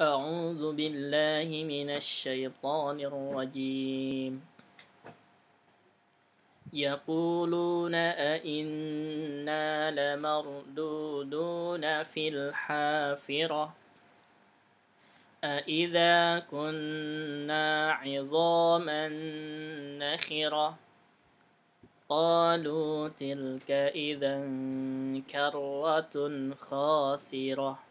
أعوذ بالله من الشيطان الرجيم يقولون أئنا لمردودون في الحافرة أإذا كنا عظاما نخرة قالوا تلك إذا كرة خاسرة